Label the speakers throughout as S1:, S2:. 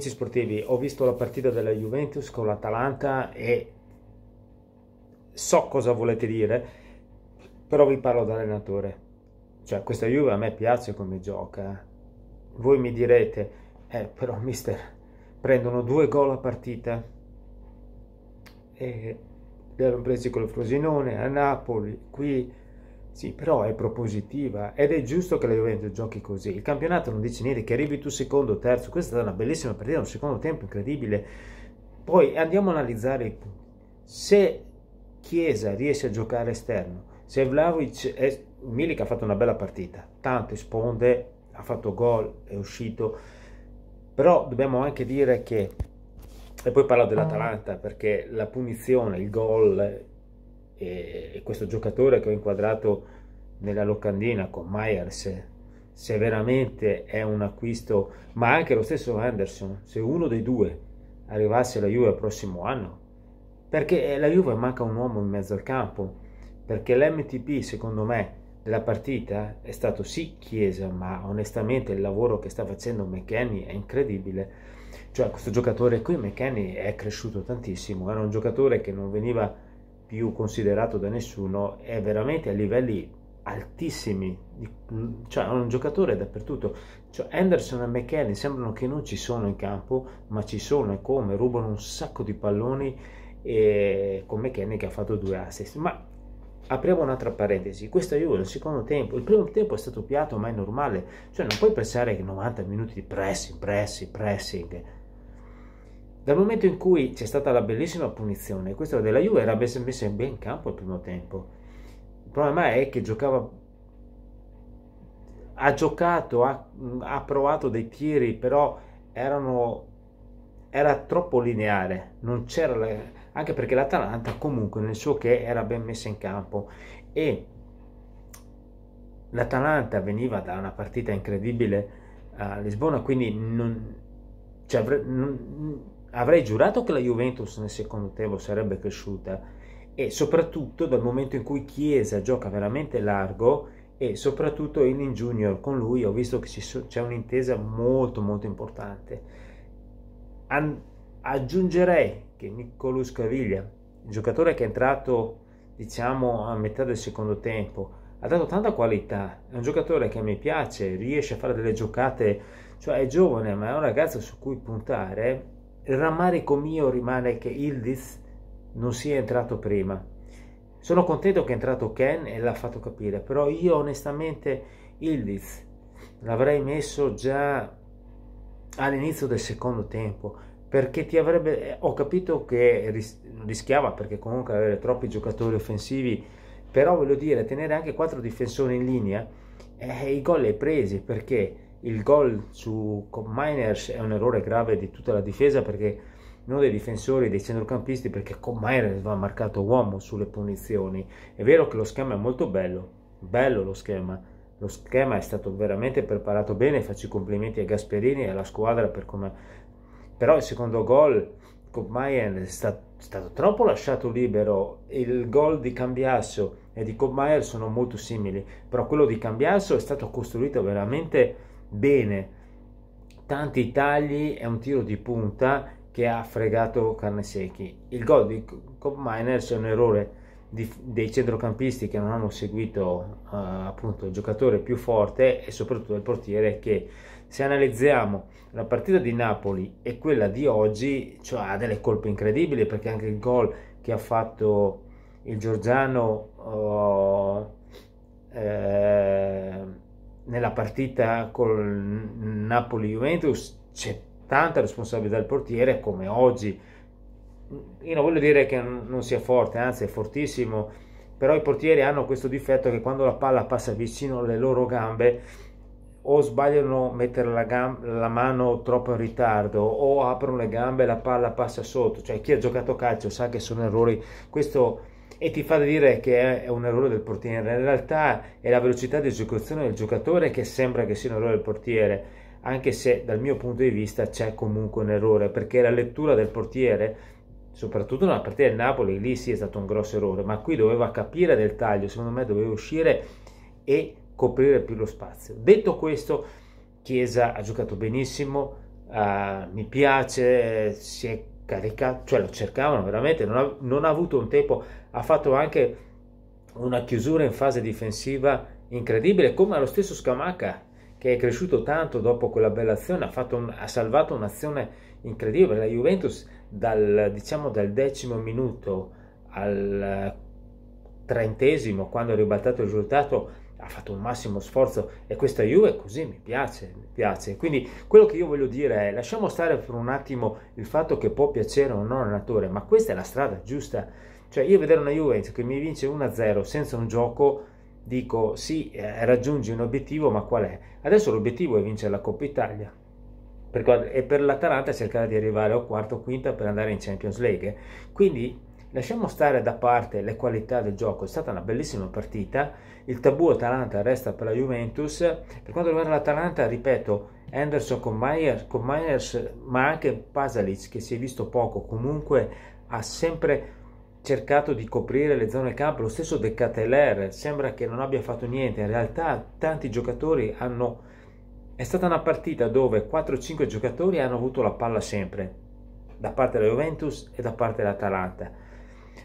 S1: Amici sportivi, ho visto la partita della Juventus con l'Atalanta e so cosa volete dire, però vi parlo da allenatore. Cioè, questa Juve a me piace come gioca. Voi mi direte, eh, però mister, prendono due gol a partita. E li hanno presi con il Frosinone, a Napoli, qui sì, però è propositiva ed è giusto che la Juventus giochi così. Il campionato non dice niente, che arrivi tu secondo, terzo. Questa è stata una bellissima partita, un secondo tempo incredibile. Poi andiamo a analizzare i punti. Se Chiesa riesce a giocare esterno, se Vlaovic è... Milik ha fatto una bella partita, tanto risponde, ha fatto gol, è uscito. Però dobbiamo anche dire che... E poi parlo dell'Atalanta perché la punizione, il gol e, e questo giocatore che ho inquadrato nella locandina con Myers se veramente è un acquisto ma anche lo stesso Anderson se uno dei due arrivasse alla Juve il prossimo anno perché la Juve manca un uomo in mezzo al campo perché l'MTP secondo me della partita è stato sì Chiesa ma onestamente il lavoro che sta facendo McKenny è incredibile cioè questo giocatore qui McKenny è cresciuto tantissimo era un giocatore che non veniva più considerato da nessuno, è veramente a livelli altissimi, cioè un giocatore dappertutto, cioè Anderson e McKenny sembrano che non ci sono in campo, ma ci sono e come, rubano un sacco di palloni e con McKenny che ha fatto due assist, ma apriamo un'altra parentesi, questa Juve nel secondo tempo, il primo tempo è stato piatto ma è normale, cioè non puoi pensare che 90 minuti di pressing, pressing, pressing, dal momento in cui c'è stata la bellissima punizione, questa della Juve era messa in ben campo al primo tempo. Il problema è che giocava ha giocato, ha, ha, provato dei tiri, però erano, era troppo lineare, non c'era le, anche perché l'Atalanta comunque nel suo che era ben messa in campo e l'Atalanta veniva da una partita incredibile a Lisbona, quindi non, cioè, non avrei giurato che la Juventus nel secondo tempo sarebbe cresciuta e soprattutto dal momento in cui Chiesa gioca veramente largo e soprattutto in Junior con lui ho visto che c'è un'intesa molto molto importante. An aggiungerei che Niccolò Caviglia, giocatore che è entrato diciamo a metà del secondo tempo, ha dato tanta qualità, è un giocatore che mi piace, riesce a fare delle giocate, cioè è giovane ma è un ragazzo su cui puntare il rammarico mio rimane che Ildiz non sia entrato prima. Sono contento che è entrato Ken e l'ha fatto capire, però io onestamente Ildiz l'avrei messo già all'inizio del secondo tempo perché ti avrebbe eh, ho capito che ris rischiava perché comunque avere troppi giocatori offensivi però voglio dire tenere anche quattro difensori in linea eh, i gol li hai presi perché il gol su Cop Miners è un errore grave di tutta la difesa perché uno dei difensori, dei centrocampisti, perché Cop Miners va marcato uomo sulle punizioni. È vero che lo schema è molto bello, bello lo schema, lo schema è stato veramente preparato bene, faccio i complimenti a Gasperini e alla squadra per come... Però il secondo gol, Koopmeier è stato, stato troppo lasciato libero, il gol di Cambiasso e di Koopmeier sono molto simili, però quello di Cambiasso è stato costruito veramente bene tanti tagli e un tiro di punta che ha fregato Carne Secchi. Il gol di Cop Miners è un errore di, dei centrocampisti che non hanno seguito uh, appunto il giocatore più forte e soprattutto il portiere che se analizziamo la partita di Napoli e quella di oggi cioè, ha delle colpe incredibili perché anche il gol che ha fatto il Giorgiano uh, la partita con Napoli-Juventus c'è tanta responsabilità del portiere come oggi. Io non voglio dire che non sia forte, anzi è fortissimo, però i portieri hanno questo difetto che quando la palla passa vicino alle loro gambe o sbagliano a mettere la, la, mano troppo in ritardo o aprono le gambe e la palla passa sotto. Cioè chi ha giocato calcio sa che sono errori. Questo e ti fa dire che è un errore del portiere. In realtà è la velocità di esecuzione del giocatore che sembra che sia un errore del portiere, anche se dal mio punto di vista c'è comunque un errore, perché la lettura del portiere, soprattutto nella partita del Napoli, lì sì è stato un grosso errore, ma qui doveva capire del taglio, secondo me doveva uscire e coprire più lo spazio. Detto questo, Chiesa ha giocato benissimo, uh, mi piace, si è caricato, cioè lo cercavano veramente, non ha, non ha avuto un tempo, ha fatto anche una chiusura in fase difensiva incredibile, come allo stesso Scamacca che è cresciuto tanto dopo quella bella azione, ha, un, ha salvato un'azione incredibile, la Juventus dal, diciamo, dal decimo minuto al trentesimo, quando ha ribaltato il risultato, fatto un massimo sforzo e questa Juve così mi piace, mi piace. Quindi quello che io voglio dire è lasciamo stare per un attimo il fatto che può piacere o no allenatore, ma questa è la strada giusta. Cioè io vedere una Juve che mi vince 1-0 senza un gioco, dico sì, eh, raggiungi un obiettivo, ma qual è? Adesso l'obiettivo è vincere la Coppa Italia. e per l'Atalanta cercare di arrivare o quarto o quinta per andare in Champions League. Quindi Lasciamo stare da parte le qualità del gioco, è stata una bellissima partita, il tabù Atalanta resta per la Juventus, per quanto riguarda l'Atalanta, ripeto, Anderson con Myers, con Myers ma anche Pasalic che si è visto poco, comunque ha sempre cercato di coprire le zone campo, lo stesso De Cateler sembra che non abbia fatto niente, in realtà tanti giocatori hanno... È stata una partita dove 4-5 giocatori hanno avuto la palla sempre, da parte della Juventus e da parte dell'Atalanta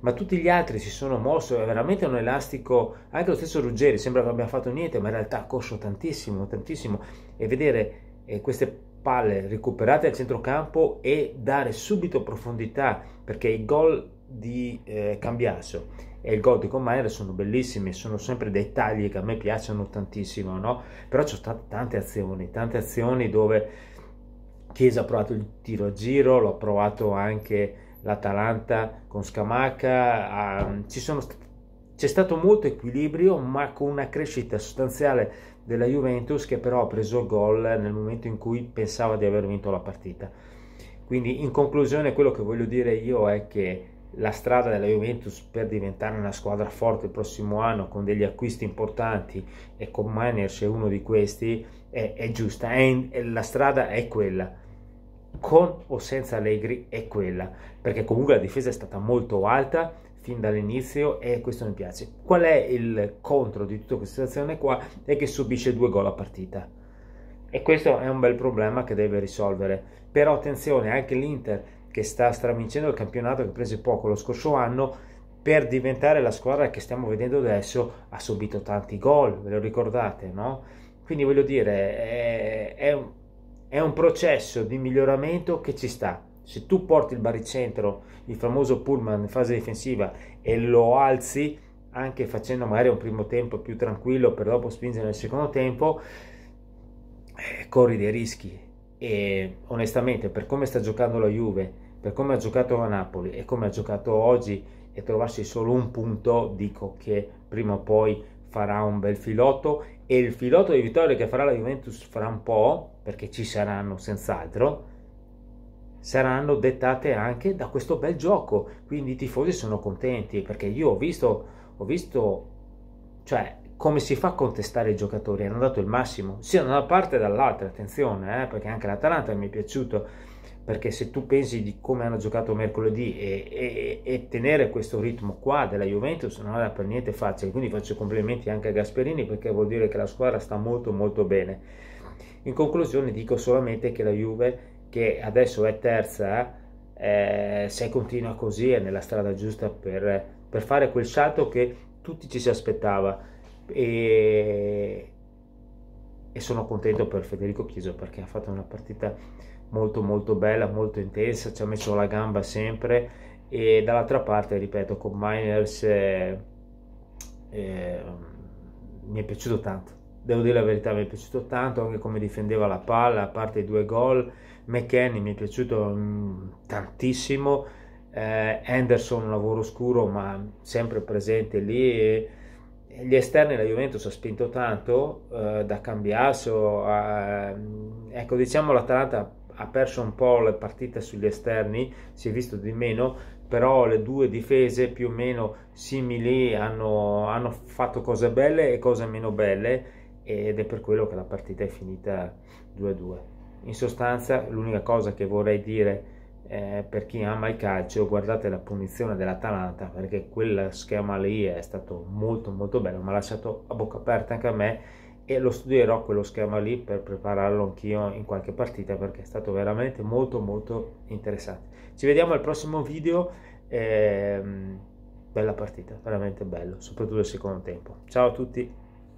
S1: ma tutti gli altri si sono mossi, è veramente un elastico, anche lo stesso Ruggeri sembra che abbia fatto niente, ma in realtà ha corso tantissimo, tantissimo, e vedere eh, queste palle recuperate al centrocampo e dare subito profondità, perché i gol di eh, Cambiasso e il gol di Comayer sono bellissimi, sono sempre dei tagli che a me piacciono tantissimo, no? però ci sono state tante azioni, tante azioni dove Chiesa ha provato il tiro a giro, l'ho provato anche l'Atalanta con Scamacca, ehm, ci sono, c'è stato molto equilibrio ma con una crescita sostanziale della Juventus che però ha preso il gol nel momento in cui pensava di aver vinto la partita. Quindi in conclusione quello che voglio dire io è che la strada della Juventus per diventare una squadra forte il prossimo anno con degli acquisti importanti e con Miners è uno di questi è, è giusta, è in, è, la strada è quella con o senza Allegri è quella, perché comunque la difesa è stata molto alta fin dall'inizio e questo mi piace. Qual è il contro di tutta questa situazione qua? È che subisce due gol a partita. E questo è un bel problema che deve risolvere. Però attenzione, anche l'Inter che sta stravincendo il campionato che prese poco lo scorso anno, per diventare la squadra che stiamo vedendo adesso, ha subito tanti gol, ve lo ricordate, no? Quindi voglio dire, è, è è un processo di miglioramento che ci sta. Se tu porti il baricentro, il famoso pullman in fase difensiva e lo alzi, anche facendo magari un primo tempo più tranquillo per dopo spingere nel secondo tempo, eh, corri dei rischi. E onestamente, per come sta giocando la Juve, per come ha giocato a Napoli e come ha giocato oggi e trovarsi solo un punto, dico che prima o poi farà un bel filotto e il filotto di vittoria che farà la Juventus fra un po', perché ci saranno senz'altro, saranno dettate anche da questo bel gioco. Quindi i tifosi sono contenti perché io ho visto, ho visto cioè, come si fa a contestare i giocatori. Hanno dato il massimo sia da una parte che dall'altra. Attenzione, eh, perché anche l'Atalanta mi è piaciuto perché se tu pensi di come hanno giocato mercoledì e, e, e, tenere questo ritmo qua della Juventus non era per niente facile, quindi faccio complimenti anche a Gasperini perché vuol dire che la squadra sta molto molto bene. In conclusione dico solamente che la Juve, che adesso è terza, eh, se continua così è nella strada giusta per, per fare quel salto che tutti ci si aspettava e, e sono contento per Federico Chiesa perché ha fatto una partita molto molto bella, molto intensa, ci ha messo la gamba sempre e dall'altra parte, ripeto, con Miners eh, eh, mi è piaciuto tanto. Devo dire la verità, mi è piaciuto tanto anche come difendeva la palla, a parte i due gol. McKenny mi è piaciuto mh, mm, tantissimo. Eh, Anderson un lavoro scuro ma sempre presente lì. E, gli esterni la Juventus ha spinto tanto eh, da Cambiasso a, mm, ecco diciamo l'Atalanta ha perso un po' le partite sugli esterni, si è visto di meno, però le due difese più o meno simili hanno, hanno fatto cose belle e cose meno belle ed è per quello che la partita è finita 2-2. In sostanza l'unica cosa che vorrei dire eh, per chi ama il calcio guardate la punizione dell'Atalanta perché quel schema lì è stato molto molto bello, mi ha lasciato a bocca aperta anche a me e lo studierò quello schema lì per prepararlo anch'io in qualche partita perché è stato veramente molto molto interessante. Ci vediamo al prossimo video, ehm, bella partita, veramente bello, soprattutto il secondo tempo. Ciao a tutti!